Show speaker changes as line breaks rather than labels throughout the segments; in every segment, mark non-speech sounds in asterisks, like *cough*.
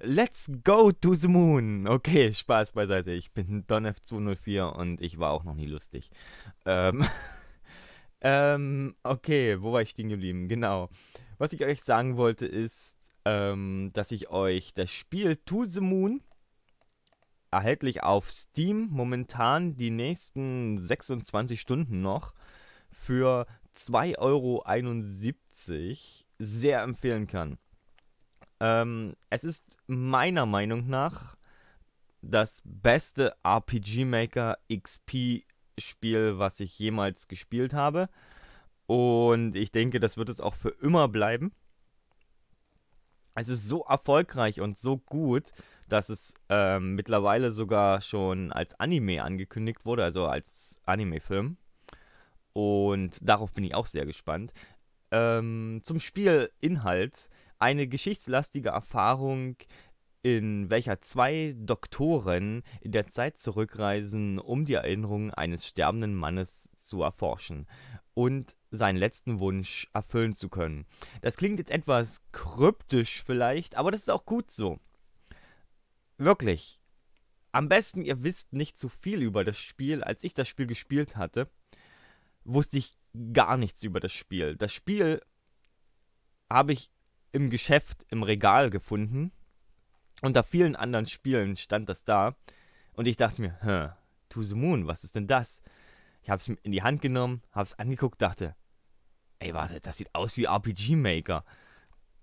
Let's go to the moon. Okay, Spaß beiseite. Ich bin DonF204 und ich war auch noch nie lustig. Ähm, *laughs* ähm, okay, wo war ich stehen geblieben? Genau. Was ich euch sagen wollte ist, ähm, dass ich euch das Spiel To the Moon erhältlich auf Steam momentan die nächsten 26 Stunden noch für 2,71 Euro sehr empfehlen kann. Ähm, es ist meiner Meinung nach das beste RPG Maker XP Spiel, was ich jemals gespielt habe. Und ich denke, das wird es auch für immer bleiben. Es ist so erfolgreich und so gut, dass es ähm, mittlerweile sogar schon als Anime angekündigt wurde, also als Anime-Film. Und darauf bin ich auch sehr gespannt. Ähm, zum Spielinhalt eine geschichtslastige Erfahrung, in welcher zwei Doktoren in der Zeit zurückreisen, um die Erinnerungen eines sterbenden Mannes zu erforschen und seinen letzten Wunsch erfüllen zu können. Das klingt jetzt etwas kryptisch vielleicht, aber das ist auch gut so. Wirklich. Am besten, ihr wisst nicht zu so viel über das Spiel. Als ich das Spiel gespielt hatte, wusste ich gar nichts über das Spiel. Das Spiel habe ich im Geschäft im Regal gefunden. Unter vielen anderen Spielen stand das da. Und ich dachte mir, hä, To the Moon, was ist denn das? Ich habe es in die Hand genommen, habe es angeguckt, dachte, ey, warte, das sieht aus wie RPG Maker.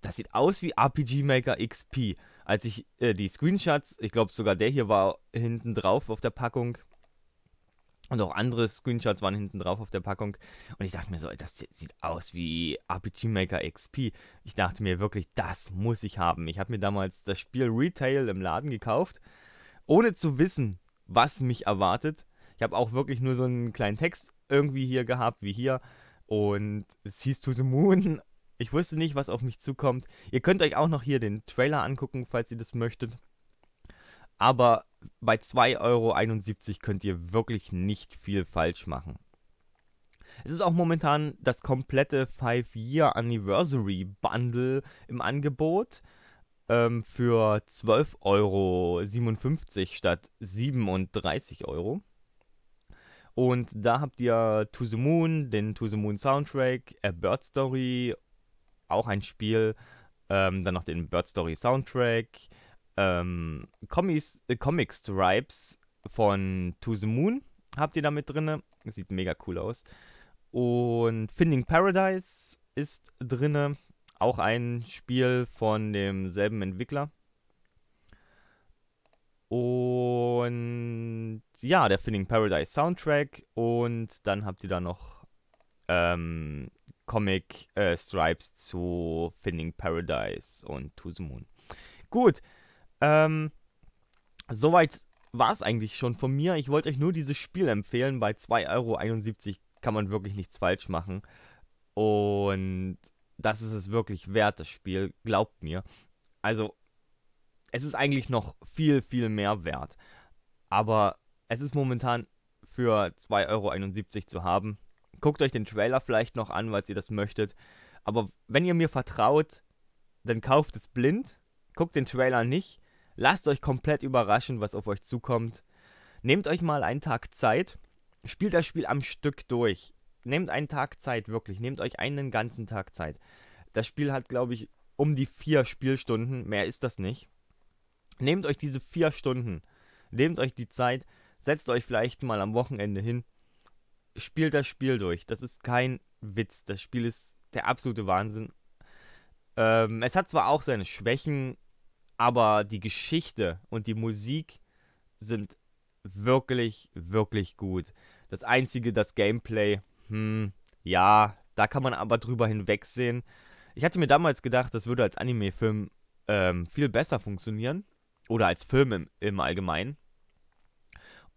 Das sieht aus wie RPG Maker XP. Als ich äh, die Screenshots, ich glaube sogar der hier war hinten drauf auf der Packung, und auch andere Screenshots waren hinten drauf auf der Packung. Und ich dachte mir so, das sieht aus wie RPG Maker XP. Ich dachte mir wirklich, das muss ich haben. Ich habe mir damals das Spiel Retail im Laden gekauft, ohne zu wissen, was mich erwartet. Ich habe auch wirklich nur so einen kleinen Text irgendwie hier gehabt, wie hier. Und es hieß To the Moon. Ich wusste nicht, was auf mich zukommt. Ihr könnt euch auch noch hier den Trailer angucken, falls ihr das möchtet aber bei 2,71 Euro könnt ihr wirklich nicht viel falsch machen. Es ist auch momentan das komplette 5-Year Anniversary Bundle im Angebot ähm, für 12,57 Euro statt 37 Euro. Und da habt ihr To the Moon, den To the Moon Soundtrack, A Bird Story, auch ein Spiel, ähm, dann noch den Bird Story Soundtrack, ähm, äh, Comics, äh, Comic Stripes von To the Moon habt ihr da mit drin. Sieht mega cool aus. Und Finding Paradise ist drin. Auch ein Spiel von demselben Entwickler. Und ja, der Finding Paradise Soundtrack. Und dann habt ihr da noch ähm, Comic äh, Stripes zu Finding Paradise und To the Moon. Gut, ähm, soweit war es eigentlich schon von mir. Ich wollte euch nur dieses Spiel empfehlen. Bei 2,71 Euro kann man wirklich nichts falsch machen. Und das ist es wirklich wert, das Spiel. Glaubt mir. Also, es ist eigentlich noch viel, viel mehr wert. Aber es ist momentan für 2,71 Euro zu haben. Guckt euch den Trailer vielleicht noch an, weil ihr das möchtet. Aber wenn ihr mir vertraut, dann kauft es blind. Guckt den Trailer nicht Lasst euch komplett überraschen, was auf euch zukommt. Nehmt euch mal einen Tag Zeit. Spielt das Spiel am Stück durch. Nehmt einen Tag Zeit, wirklich. Nehmt euch einen ganzen Tag Zeit. Das Spiel hat, glaube ich, um die vier Spielstunden. Mehr ist das nicht. Nehmt euch diese vier Stunden. Nehmt euch die Zeit. Setzt euch vielleicht mal am Wochenende hin. Spielt das Spiel durch. Das ist kein Witz. Das Spiel ist der absolute Wahnsinn. Ähm, es hat zwar auch seine Schwächen, aber die Geschichte und die Musik sind wirklich, wirklich gut. Das einzige, das Gameplay, hm, ja, da kann man aber drüber hinwegsehen. Ich hatte mir damals gedacht, das würde als Anime-Film ähm, viel besser funktionieren. Oder als Film im, im Allgemeinen.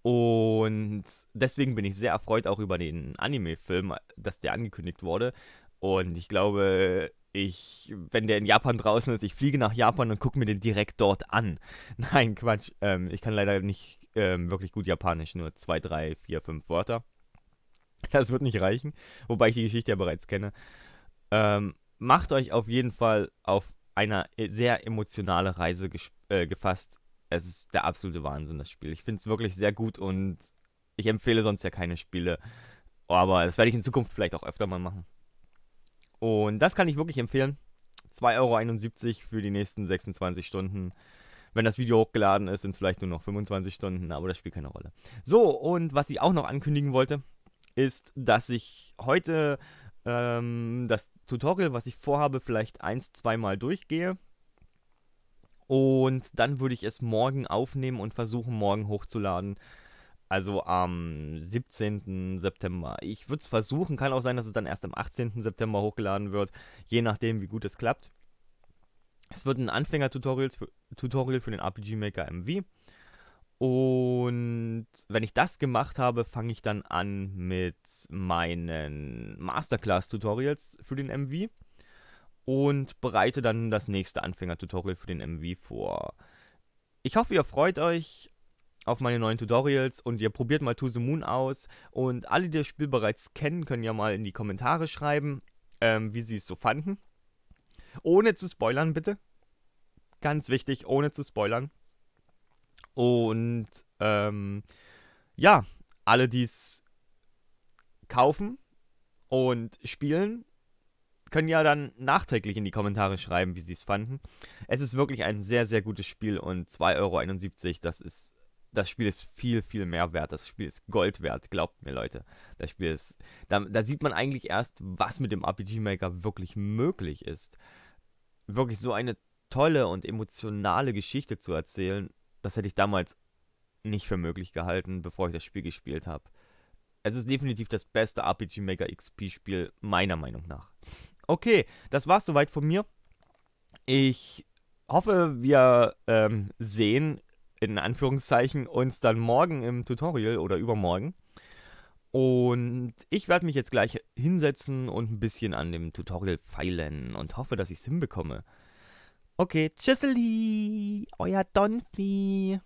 Und deswegen bin ich sehr erfreut auch über den Anime-Film, dass der angekündigt wurde. Und ich glaube, ich, wenn der in Japan draußen ist, ich fliege nach Japan und gucke mir den direkt dort an. *laughs* Nein, Quatsch. Ähm, ich kann leider nicht ähm, wirklich gut Japanisch, nur zwei, drei, vier, fünf Wörter. *laughs* Das wird nicht reichen, wobei ich die Geschichte ja bereits kenne. Ähm, macht euch auf jeden Fall auf eine äh, sehr emotionale Reise äh, gefasst. Es ist der absolute Wahnsinn, das Spiel. Ich finde es wirklich sehr gut und ich empfehle sonst ja keine Spiele. Aber das werde ich in Zukunft vielleicht auch öfter mal machen. Und das kann ich wirklich empfehlen. 2,71 Euro für die nächsten 26 Stunden. Wenn das Video hochgeladen ist, sind es vielleicht nur noch 25 Stunden, aber das spielt keine Rolle. So, und was ich auch noch ankündigen wollte, ist, dass ich heute ähm, das Tutorial, was ich vorhabe, vielleicht eins, zweimal durchgehe. Und dann würde ich es morgen aufnehmen und versuchen, morgen hochzuladen. Also am 17. September. Ich würde es versuchen, kann auch sein, dass es dann erst am 18. September hochgeladen wird, je nachdem, wie gut es klappt. Es wird ein Anfänger-Tutorial für, den RPG Maker MV. Und wenn ich das gemacht habe, fange ich dann an mit meinen Masterclass-Tutorials für den MV und bereite dann das nächste Anfänger-Tutorial für den MV vor. Ich hoffe, ihr freut euch auf meine neuen Tutorials und ihr probiert mal To the Moon aus. Und alle, die das Spiel bereits kennen, können ja mal in die Kommentare schreiben, ähm, wie sie es so fanden. Ohne zu spoilern, bitte. Ganz wichtig, ohne zu spoilern. Und ähm, ja, alle, die es kaufen und spielen, können ja dann nachträglich in die Kommentare schreiben, wie sie es fanden. Es ist wirklich ein sehr, sehr gutes Spiel und 2,71 Euro, das ist das Spiel ist viel, viel mehr wert. Das Spiel ist Gold wert, glaubt mir, Leute. Das Spiel ist. Da, da sieht man eigentlich erst, was mit dem RPG Maker wirklich möglich ist. Wirklich so eine tolle und emotionale Geschichte zu erzählen, das hätte ich damals nicht für möglich gehalten, bevor ich das Spiel gespielt habe. Es ist definitiv das beste RPG Maker XP-Spiel, meiner Meinung nach. Okay, das war's soweit von mir. Ich hoffe, wir ähm, sehen in Anführungszeichen uns dann morgen im Tutorial oder übermorgen. Und ich werde mich jetzt gleich hinsetzen und ein bisschen an dem Tutorial feilen und hoffe, dass ich es hinbekomme. Okay, tschüsseli, euer Donfi.